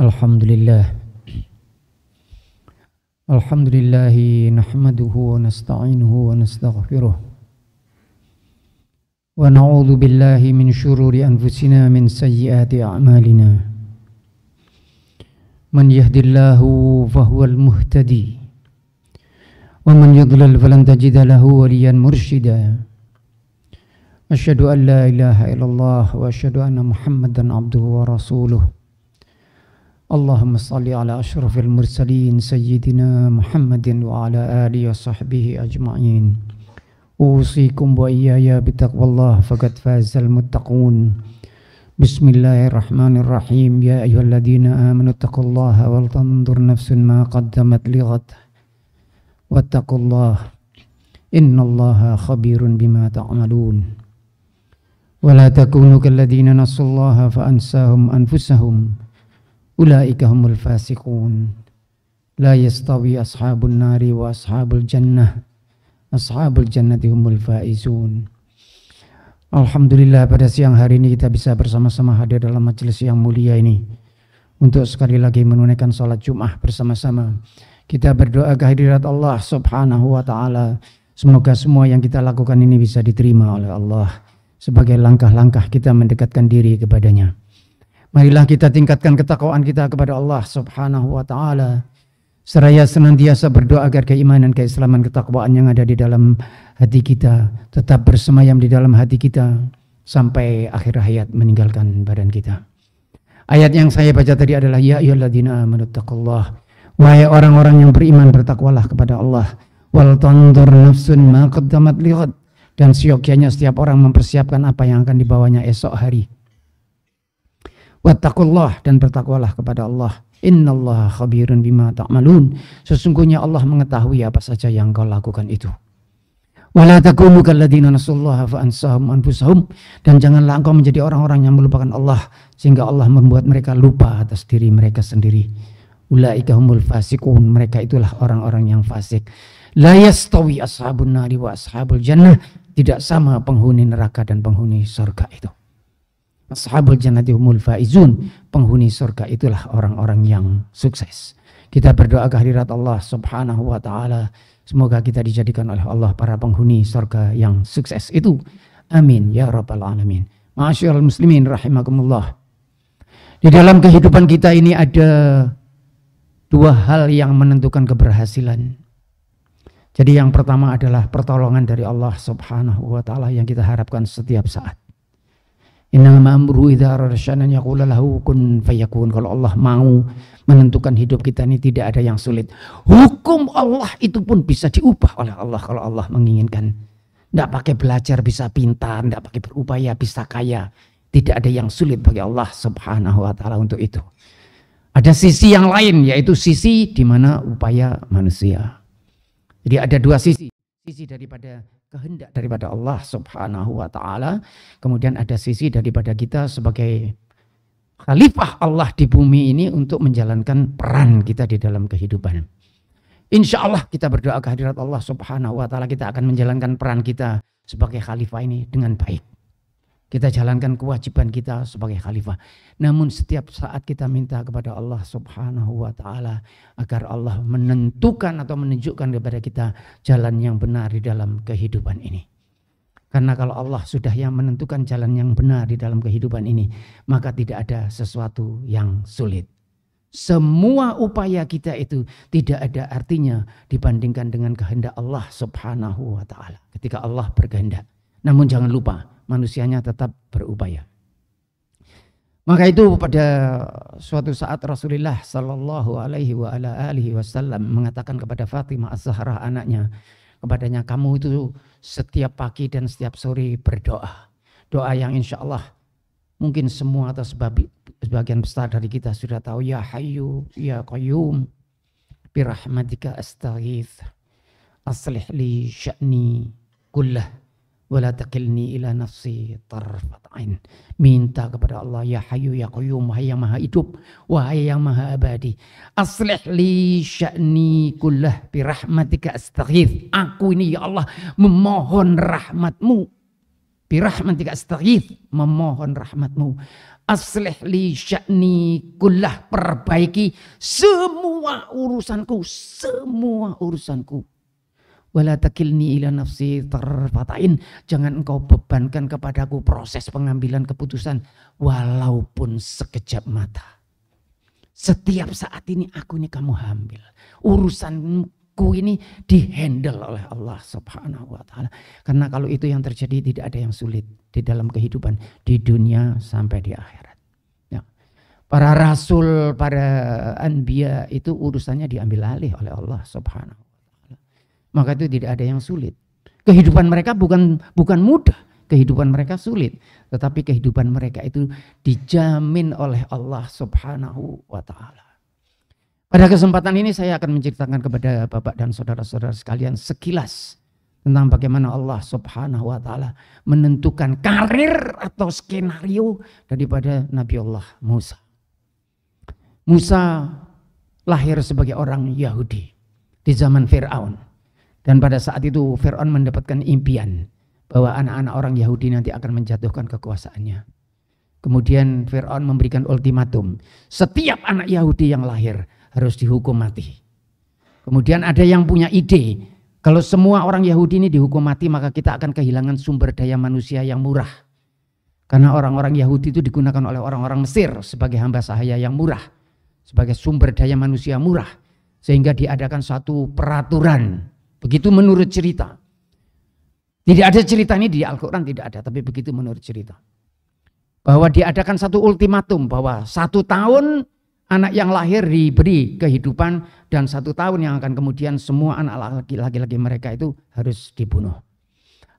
Alhamdulillah Alhamdulillah nahmaduhu wa nasta'inuhu wa nastaghfiruh min shururi anfusina min sayyiati a'malina Man yahdillahu fahuwal muhtadi wa man yudlil falan tajid lahu waliyan mursyida Asyhadu an la ilaha illallah wa asyhadu Muhammadan 'abduhu wa rasuluh اللهم صل على أشرف المرسلين سيدنا محمد وعلى آله وصحبه أجمعين أوصيكم وإياي بتقوى الله فقد فاز المتقون بسم الله الرحمن الرحيم يا أيها الذين آمنوا اتقوا الله ولتنظر نفس ما قدمت لغد واتقوا الله إن الله خبير بما تعملون ولا تكونوا كالذين نسوا الله فأنساهم أنفسهم ulaika humul fasiqun la yastawi ashabun nari wa ashabul jannah ashabul jannati humul faizun Alhamdulillah pada siang hari ini kita bisa bersama-sama hadir dalam majelis yang mulia ini untuk sekali lagi menunaikan sholat Jum'ah bersama-sama kita berdoa kehadirat Allah subhanahu wa ta'ala semoga semua yang kita lakukan ini bisa diterima oleh Allah sebagai langkah-langkah kita mendekatkan diri kepadanya. Marilah kita tingkatkan ketakwaan kita kepada Allah Subhanahu wa taala. Seraya senantiasa berdoa agar keimanan, keislaman, ketakwaan yang ada di dalam hati kita tetap bersemayam di dalam hati kita sampai akhir hayat meninggalkan badan kita. Ayat yang saya baca tadi adalah ya ayyuhalladzina amanu taqullah. Wahai orang-orang yang beriman bertakwalah kepada Allah. Wal tandur nafsun ma qaddamat Dan siokianya setiap orang mempersiapkan apa yang akan dibawanya esok hari. Wattaqullah dan bertakwalah kepada Allah. Innallaha khabirun bima ta'malun. Sesungguhnya Allah mengetahui apa saja yang kau lakukan itu. Wala takunu kalladina nasullaha fa ansahum anfusahum dan janganlah engkau menjadi orang-orang yang melupakan Allah sehingga Allah membuat mereka lupa atas diri mereka sendiri. Ulaika humul fasikun, mereka itulah orang-orang yang fasik. La yastawi ashabun nari wa ashabul jannah, tidak sama penghuni neraka dan penghuni surga itu. Ashabul jannati humul faizun. Penghuni surga itulah orang-orang yang sukses. Kita berdoa kehadirat Allah subhanahu wa ta'ala. Semoga kita dijadikan oleh Allah para penghuni surga yang sukses itu. Amin. Ya Rabbal Alamin. al muslimin rahimakumullah. Di dalam kehidupan kita ini ada dua hal yang menentukan keberhasilan. Jadi yang pertama adalah pertolongan dari Allah subhanahu wa ta'ala yang kita harapkan setiap saat. Innama amruhu idha arada syai'an lahu kun fayakun. Kalau Allah mau menentukan hidup kita ini tidak ada yang sulit. Hukum Allah itu pun bisa diubah oleh Allah kalau Allah menginginkan. Tidak pakai belajar bisa pintar, tidak pakai berupaya bisa kaya. Tidak ada yang sulit bagi Allah Subhanahu wa taala untuk itu. Ada sisi yang lain yaitu sisi di mana upaya manusia. Jadi ada dua sisi. Sisi daripada kehendak daripada Allah Subhanahu wa taala. Kemudian ada sisi daripada kita sebagai khalifah Allah di bumi ini untuk menjalankan peran kita di dalam kehidupan. Insya Allah kita berdoa kehadirat Allah Subhanahu wa taala kita akan menjalankan peran kita sebagai khalifah ini dengan baik. Kita jalankan kewajiban kita sebagai khalifah. Namun setiap saat kita minta kepada Allah Subhanahu wa taala agar Allah menentukan atau menunjukkan kepada kita jalan yang benar di dalam kehidupan ini. Karena kalau Allah sudah yang menentukan jalan yang benar di dalam kehidupan ini, maka tidak ada sesuatu yang sulit. Semua upaya kita itu tidak ada artinya dibandingkan dengan kehendak Allah Subhanahu wa taala. Ketika Allah berkehendak. Namun jangan lupa manusianya tetap berupaya. Maka itu pada suatu saat Rasulullah Shallallahu Alaihi Wasallam mengatakan kepada Fatimah Az-Zahra anaknya, kepadanya kamu itu setiap pagi dan setiap sore berdoa. Doa yang insya Allah mungkin semua atau sebagian besar dari kita sudah tahu ya hayu ya qayyum birahmatika astaghith aslih li sya'ni kullah wala takilni ila nafsi tarfat Minta kepada Allah ya Hayu ya Qayyum wahai yang maha hidup, wahai yang maha abadi. Aslih li sya'ni kullah bi rahmatika Aku ini ya Allah memohon rahmatmu. Bi rahmatika astaghith, memohon rahmatmu. Aslih li sya'ni kullah perbaiki semua urusanku, semua urusanku wala takilni ila nafsi jangan engkau bebankan kepadaku proses pengambilan keputusan walaupun sekejap mata setiap saat ini aku ini kamu hamil urusanku ini dihandle oleh Allah subhanahu wa ta'ala karena kalau itu yang terjadi tidak ada yang sulit di dalam kehidupan di dunia sampai di akhirat ya. para rasul para anbiya itu urusannya diambil alih oleh Allah subhanahu maka itu tidak ada yang sulit. Kehidupan mereka bukan bukan mudah, kehidupan mereka sulit, tetapi kehidupan mereka itu dijamin oleh Allah Subhanahu wa taala. Pada kesempatan ini saya akan menceritakan kepada Bapak dan saudara-saudara sekalian sekilas tentang bagaimana Allah Subhanahu wa taala menentukan karir atau skenario daripada Nabi Allah Musa. Musa lahir sebagai orang Yahudi di zaman Firaun. Dan pada saat itu Fir'aun mendapatkan impian bahwa anak-anak orang Yahudi nanti akan menjatuhkan kekuasaannya. Kemudian Fir'aun memberikan ultimatum, setiap anak Yahudi yang lahir harus dihukum mati. Kemudian ada yang punya ide, kalau semua orang Yahudi ini dihukum mati maka kita akan kehilangan sumber daya manusia yang murah. Karena orang-orang Yahudi itu digunakan oleh orang-orang Mesir sebagai hamba sahaya yang murah. Sebagai sumber daya manusia murah. Sehingga diadakan satu peraturan Begitu menurut cerita. Tidak ada cerita ini di Al-Quran tidak ada, tapi begitu menurut cerita. Bahwa diadakan satu ultimatum bahwa satu tahun anak yang lahir diberi kehidupan dan satu tahun yang akan kemudian semua anak laki-laki mereka itu harus dibunuh.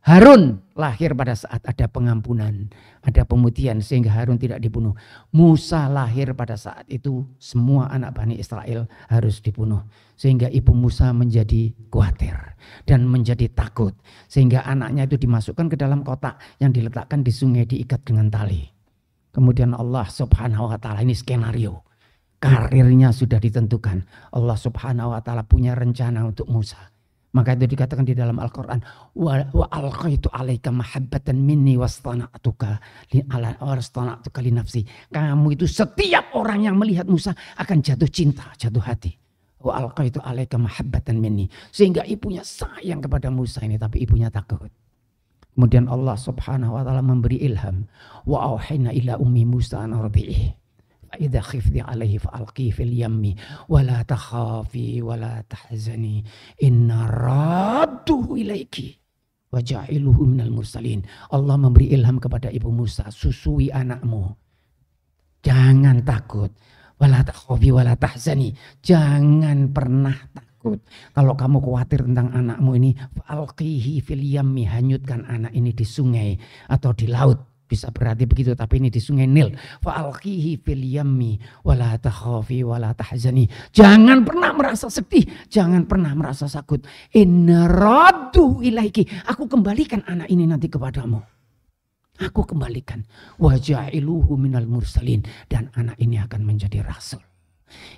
Harun lahir pada saat ada pengampunan, ada pemutihan sehingga Harun tidak dibunuh. Musa lahir pada saat itu semua anak Bani Israel harus dibunuh. Sehingga ibu Musa menjadi khawatir dan menjadi takut. Sehingga anaknya itu dimasukkan ke dalam kotak yang diletakkan di sungai diikat dengan tali. Kemudian Allah subhanahu wa ta'ala ini skenario. Karirnya sudah ditentukan. Allah subhanahu wa ta'ala punya rencana untuk Musa maka itu dikatakan di dalam Al-Quran. Wa, wa alqaitu alaika mahabbatan minni wastana'atuka li ala wastana'atuka li nafsi. Kamu itu setiap orang yang melihat Musa akan jatuh cinta, jatuh hati. Wa alqaitu alaika mahabbatan minni. Sehingga ibunya sayang kepada Musa ini tapi ibunya takut. Kemudian Allah subhanahu wa ta'ala memberi ilham. Wa auhina ila ummi Musa an إذا خفت عليه فألقي في اليم ولا تخافي ولا تحزني إن رادته إليك وجعله minal mursalin. Allah memberi ilham kepada Ibu Musa, susui anakmu. Jangan takut. Wala takhofi wala tahzani. Jangan pernah takut. Kalau kamu khawatir tentang anakmu ini, alqihi fil yammi, hanyutkan anak ini di sungai atau di laut bisa berarti begitu tapi ini di sungai Nil fa'alqihi fil yammi wala takhafi wala tahzani jangan pernah merasa sedih jangan pernah merasa sakut inna raddu ilaiki aku kembalikan anak ini nanti kepadamu aku kembalikan wajailuhu minal mursalin dan anak ini akan menjadi rasul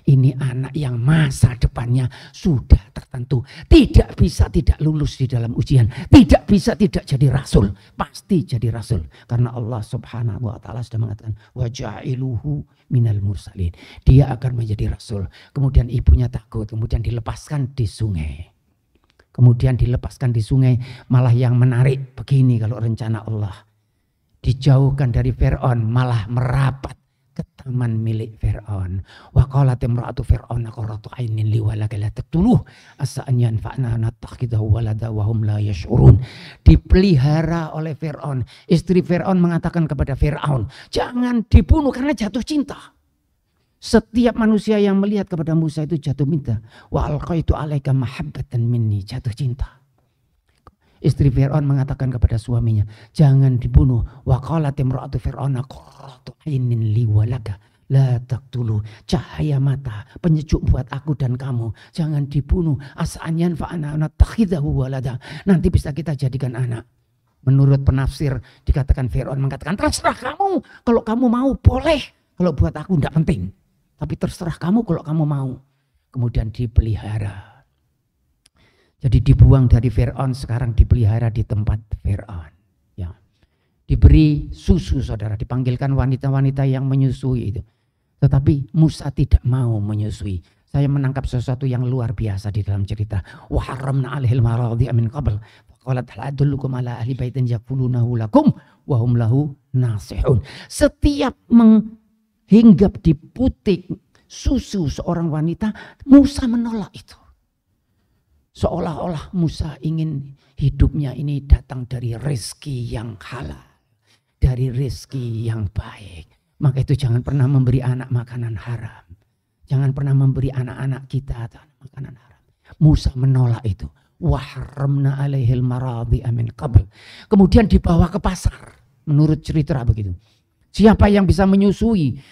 ini anak yang masa depannya sudah tertentu. Tidak bisa tidak lulus di dalam ujian. Tidak bisa tidak jadi rasul. Pasti jadi rasul. Karena Allah subhanahu wa ta'ala sudah mengatakan. Waja'iluhu minal mursalin. Dia akan menjadi rasul. Kemudian ibunya takut. Kemudian dilepaskan di sungai. Kemudian dilepaskan di sungai. Malah yang menarik begini kalau rencana Allah. Dijauhkan dari Fir'aun malah merapat ke taman milik Fir'aun. Wa qalat imra'atu Fir'aun qurratu ainin li walaka la taqtuluh asa an yanfa'na natakhidahu walada wa hum la yash'urun. Dipelihara oleh Fir'aun. Istri Fir'aun mengatakan kepada Fir'aun, jangan dibunuh karena jatuh cinta. Setiap manusia yang melihat kepada Musa itu jatuh cinta. Wa alqaitu alaika mahabbatan minni, jatuh cinta. Istri Fir'aun mengatakan kepada suaminya, jangan dibunuh. Wa qalat imra'atu Fir'auna qurratu ainin li walaka. La taktulu cahaya mata penyejuk buat aku dan kamu jangan dibunuh asanyan fa ana takhidahu walada nanti bisa kita jadikan anak menurut penafsir dikatakan Fir'aun mengatakan terserah kamu kalau kamu mau boleh kalau buat aku tidak penting tapi terserah kamu kalau kamu mau kemudian dipelihara jadi dibuang dari Fir'aun sekarang dipelihara di tempat Fir'aun. Ya. Diberi susu saudara, dipanggilkan wanita-wanita yang menyusui itu. Tetapi Musa tidak mau menyusui. Saya menangkap sesuatu yang luar biasa di dalam cerita. Wa alihil maradhi amin qabl. Qalat haladullukum ala ahli baitin yakulunahu lakum Wahum lahu nasihun. Setiap menghinggap di putik susu seorang wanita, Musa menolak itu. Seolah-olah Musa ingin hidupnya ini datang dari rezeki yang halal. Dari rezeki yang baik. Maka itu jangan pernah memberi anak makanan haram. Jangan pernah memberi anak-anak kita makanan haram. Musa menolak itu. Wahramna alaihil marabi, amin qabl. Kemudian dibawa ke pasar. Menurut cerita begitu. Siapa yang bisa menyusui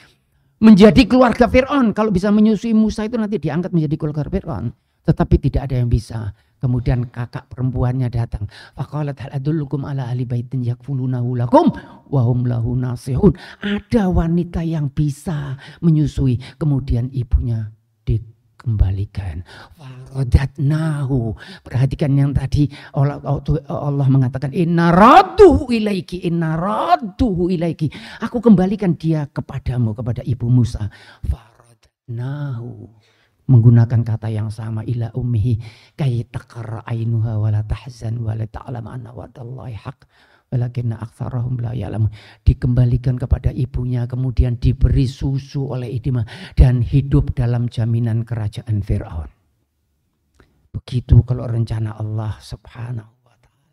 menjadi keluarga Fir'aun. Kalau bisa menyusui Musa itu nanti diangkat menjadi keluarga Fir'aun. Tetapi tidak ada yang bisa. Kemudian kakak perempuannya datang. Faqalat hal adullukum ala ahli baitin yakfulunahu lakum wa hum lahu nasihun. Ada wanita yang bisa menyusui. Kemudian ibunya dikembalikan. Farodatnahu. Perhatikan yang tadi Allah, Allah mengatakan inna radduhu ilaiki inna radduhu ilaiki. Aku kembalikan dia kepadamu kepada ibu Musa. Farodatnahu menggunakan kata yang sama ila ummihi kay taqarra ainuha wala tahzan wala ta'lam anna wa'dallahi haq walakinna aktsarahum la ya'lamun dikembalikan kepada ibunya kemudian diberi susu oleh Idima dan hidup dalam jaminan kerajaan Firaun begitu kalau rencana Allah subhanahu wa ta'ala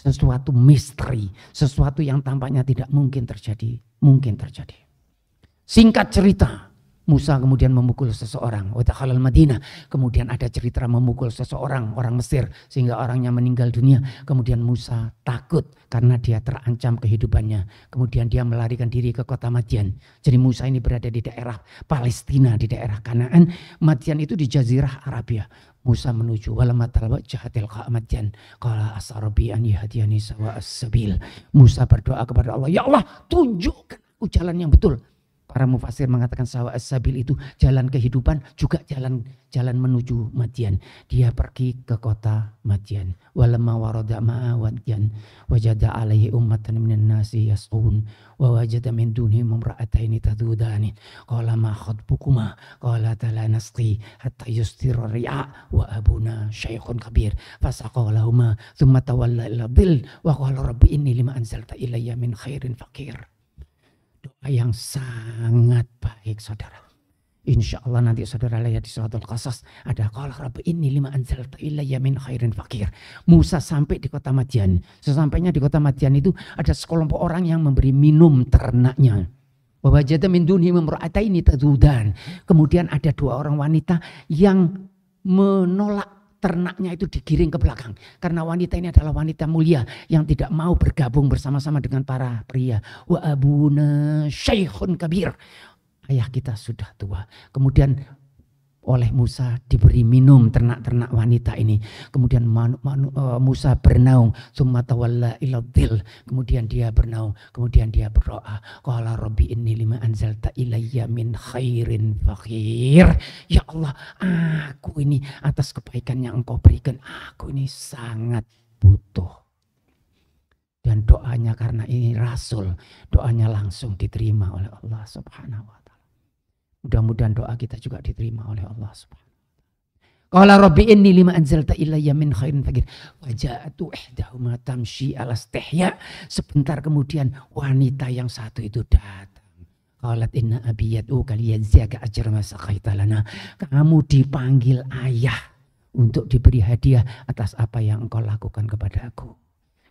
sesuatu misteri sesuatu yang tampaknya tidak mungkin terjadi mungkin terjadi singkat cerita Musa kemudian memukul seseorang. Wadakhalal Madinah. Kemudian ada cerita memukul seseorang, orang Mesir. Sehingga orangnya meninggal dunia. Kemudian Musa takut karena dia terancam kehidupannya. Kemudian dia melarikan diri ke kota Madian. Jadi Musa ini berada di daerah Palestina, di daerah Kanaan. Madian itu di Jazirah Arabia. Musa menuju walamatal jahatil qa'amadian qala asarabi an yihadiyani sawa as-sabil Musa berdoa kepada Allah ya Allah tunjukkan jalan yang betul para mufasir mengatakan sawa sabil itu jalan kehidupan juga jalan jalan menuju Madian. Dia pergi ke kota Madian. Walamma warada ma'a Madian wajada alaihi ummatan minan nasi yas'un wa wajada min dunhi mumra'ataini tadudani qala ma khutbukuma qala la nasqi hatta yustira ri'a wa abuna syaikhun kabir fasaqalahuma thumma tawalla ila dhil wa qala rabbi inni lima anzalta ilayya min khairin faqir yang sangat baik saudara. Insya Allah nanti saudara lihat di suratul Qasas ada kalau Rabb ini lima anzal ilayya yamin khairin fakir. Musa sampai di kota Madian. Sesampainya di kota Madian itu ada sekelompok orang yang memberi minum ternaknya. Wabajata min dunhi ini tadudan. Kemudian ada dua orang wanita yang menolak ternaknya itu digiring ke belakang. Karena wanita ini adalah wanita mulia yang tidak mau bergabung bersama-sama dengan para pria. Wa abuna syaihun kabir. Ayah kita sudah tua. Kemudian oleh Musa diberi minum ternak-ternak wanita ini. Kemudian manu, manu, uh, Musa bernaung, summa tawalla Kemudian dia bernaung, kemudian dia berdoa. Qala rabbi inni lima anzalta ilayya min khairin fakhir Ya Allah, aku ini atas kebaikan yang engkau berikan, aku ini sangat butuh. Dan doanya karena ini Rasul, doanya langsung diterima oleh Allah subhanahu wa ta'ala. Mudah-mudahan doa kita juga diterima oleh Allah Subhanahu Qala rabbi inni lima anzalta ilayya min khairin fakir. Waja'atu ihdahuma tamshi ala stihya. Sebentar kemudian wanita yang satu itu datang. Qalat inna abiyatu kaliyadziyaka ajra masaqaita lana. Kamu dipanggil ayah untuk diberi hadiah atas apa yang engkau lakukan kepada aku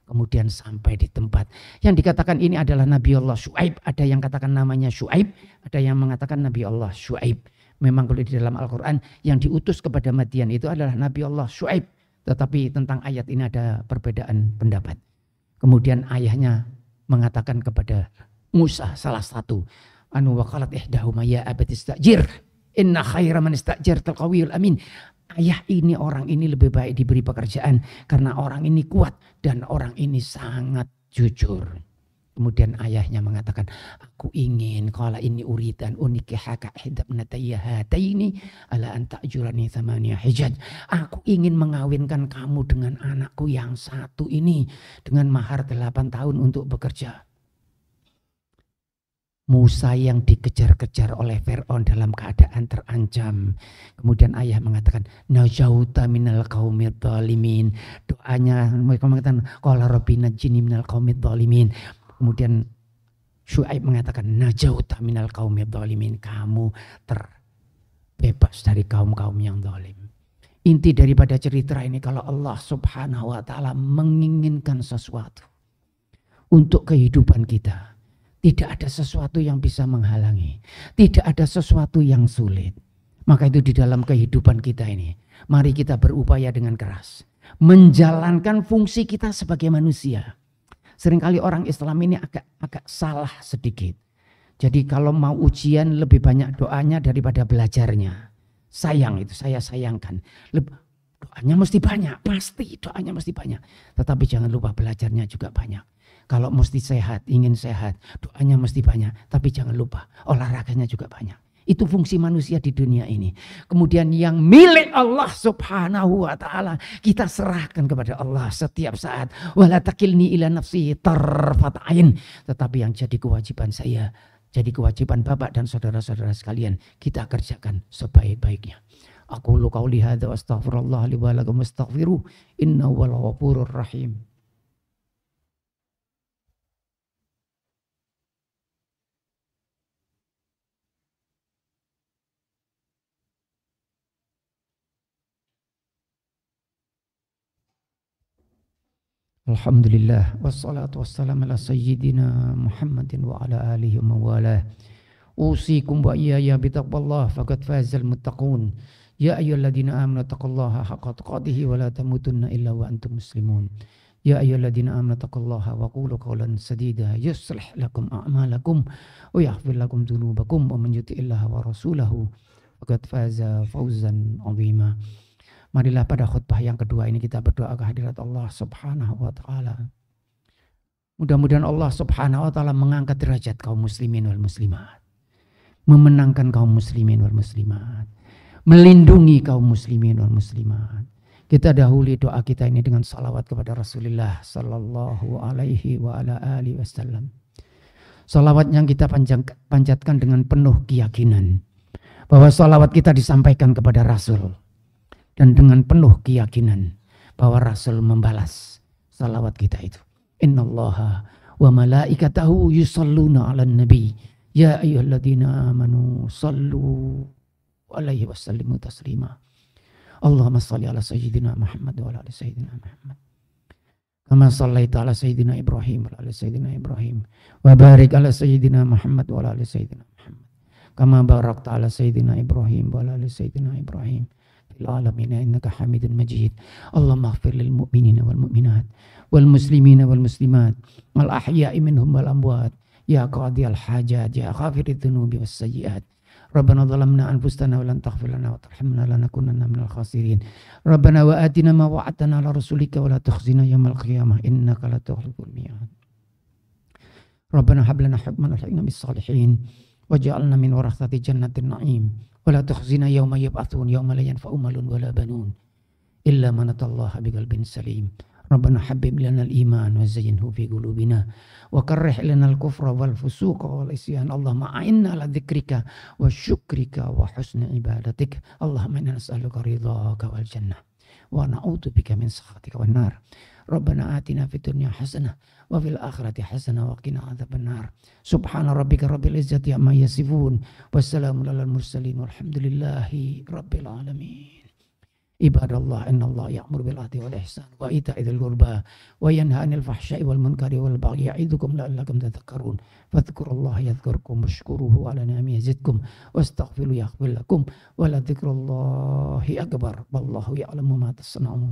kemudian sampai di tempat. Yang dikatakan ini adalah Nabi Allah Shu'aib. Ada yang katakan namanya Shu'aib, ada yang mengatakan Nabi Allah Shu'aib. Memang kalau di dalam Al-Quran yang diutus kepada Madian itu adalah Nabi Allah Shu'aib. Tetapi tentang ayat ini ada perbedaan pendapat. Kemudian ayahnya mengatakan kepada Musa salah satu. Anu wakalat ihdahuma ya abatistajir. Inna khaira man istajir amin ayah ini orang ini lebih baik diberi pekerjaan karena orang ini kuat dan orang ini sangat jujur. Kemudian ayahnya mengatakan, aku ingin kalau ini uritan uridan unikihaka hidup natayahata ini ala antakjurani samania hijaj. Aku ingin mengawinkan kamu dengan anakku yang satu ini dengan mahar delapan tahun untuk bekerja. Musa yang dikejar-kejar oleh Fir'aun dalam keadaan terancam. Kemudian ayah mengatakan, Najauta minal kaumit dolimin. Doanya mereka mengatakan, Kola robina jini minal kaumit dolimin. Kemudian Shu'aib mengatakan, Najauta minal kaumit dolimin. Kamu terbebas dari kaum-kaum yang dolim. Inti daripada cerita ini kalau Allah subhanahu wa ta'ala menginginkan sesuatu untuk kehidupan kita tidak ada sesuatu yang bisa menghalangi. Tidak ada sesuatu yang sulit. Maka itu di dalam kehidupan kita ini. Mari kita berupaya dengan keras. Menjalankan fungsi kita sebagai manusia. Seringkali orang Islam ini agak agak salah sedikit. Jadi kalau mau ujian lebih banyak doanya daripada belajarnya. Sayang itu saya sayangkan. Leb doanya mesti banyak, pasti doanya mesti banyak. Tetapi jangan lupa belajarnya juga banyak. Kalau mesti sehat, ingin sehat, doanya mesti banyak. Tapi jangan lupa, olahraganya juga banyak. Itu fungsi manusia di dunia ini. Kemudian yang milik Allah subhanahu wa ta'ala. Kita serahkan kepada Allah setiap saat. Wala takilni ila nafsi tarfata'in. Tetapi yang jadi kewajiban saya. Jadi kewajiban bapak dan saudara-saudara sekalian. Kita kerjakan sebaik-baiknya. Aku lu lihada wa astaghfirullah Inna walawapurur rahim. الحمد لله والصلاة والسلام على سيدنا محمد وعلى آله ومواله أوصيكم وإياي بتقوى الله فقد فاز المتقون يا أيها الذين آمنوا اتقوا الله حق تقاته ولا تموتن إلا وأنتم مسلمون يا أيها الذين آمنوا اتقوا الله وقولوا قولا سديدا يصلح لكم أعمالكم ويغفر لكم ذنوبكم ومن يطع الله ورسوله فقد فاز فوزا عظيما Marilah pada khutbah yang kedua ini kita berdoa kehadirat Allah Subhanahu wa taala. Mudah-mudahan Allah Subhanahu wa taala mengangkat derajat kaum muslimin wal muslimat. Memenangkan kaum muslimin wal muslimat. Melindungi kaum muslimin wal muslimat. Kita dahului doa kita ini dengan salawat kepada Rasulullah sallallahu alaihi wa ala alihi wasallam. Salawat yang kita panjang, panjatkan dengan penuh keyakinan bahwa salawat kita disampaikan kepada Rasul dan dengan penuh keyakinan bahwa Rasul membalas salawat kita itu. Innallaha wa malaikatahu yusalluna ala nabi. Ya ayyuhalladzina amanu sallu alaihi wasallimu taslima. Allahumma salli ala sayyidina Muhammad wa ala sayyidina Muhammad. Kama sallaita ala sayyidina Ibrahim wa ala sayyidina Ibrahim. Wa barik ala sayyidina Muhammad wa ala sayyidina Muhammad. Kama barakta ala sayyidina Ibrahim wa ala sayyidina Ibrahim. Wa في العالمين إنك حميد مجيد اللهم اغفر للمؤمنين والمؤمنات والمسلمين والمسلمات والأحياء منهم والأموات يا قاضي الحاجات يا غافر الذنوب والسيئات ربنا ظلمنا أنفسنا ولن تغفر لنا وترحمنا لنكونن من الخاسرين ربنا وآتنا ما وعدتنا على رسولك ولا تخزنا يوم القيامة إنك لا تخلف الميعاد ربنا هب لنا حكما والحكمة بالصالحين وجعلنا من ورثة جنة النعيم ولا تخزنا يوم يبعثون يوم لا ينفع مال ولا بنون إلا من أتى الله بقلب سليم ربنا حبب لنا الإيمان وزينه في قلوبنا وكره لنا الكفر والفسوق والعصيان اللهم أعنا على ذكرك وشكرك وحسن عبادتك اللهم إنا نسألك رضاك والجنة ونعوذ بك من سخطك والنار ربنا آتنا في الدنيا حسنة وفي الآخرة حسنة وقنا عذاب النار سبحان ربك رب العزة عما يصفون والسلام على المرسلين والحمد لله رب العالمين ibadallah innallaha ya'muru bil adli wal ihsan wa ita'i dzil qurba wa yanha 'anil fahsya'i wal munkari wal baghi ya'idukum la'allakum tadhakkarun fadhkurullaha yadhkurkum washkuruhu 'ala ni'amihi yazidkum wastaghfiru yaghfir lakum wa la dzikrullahi akbar wallahu ya'lamu ma tasna'un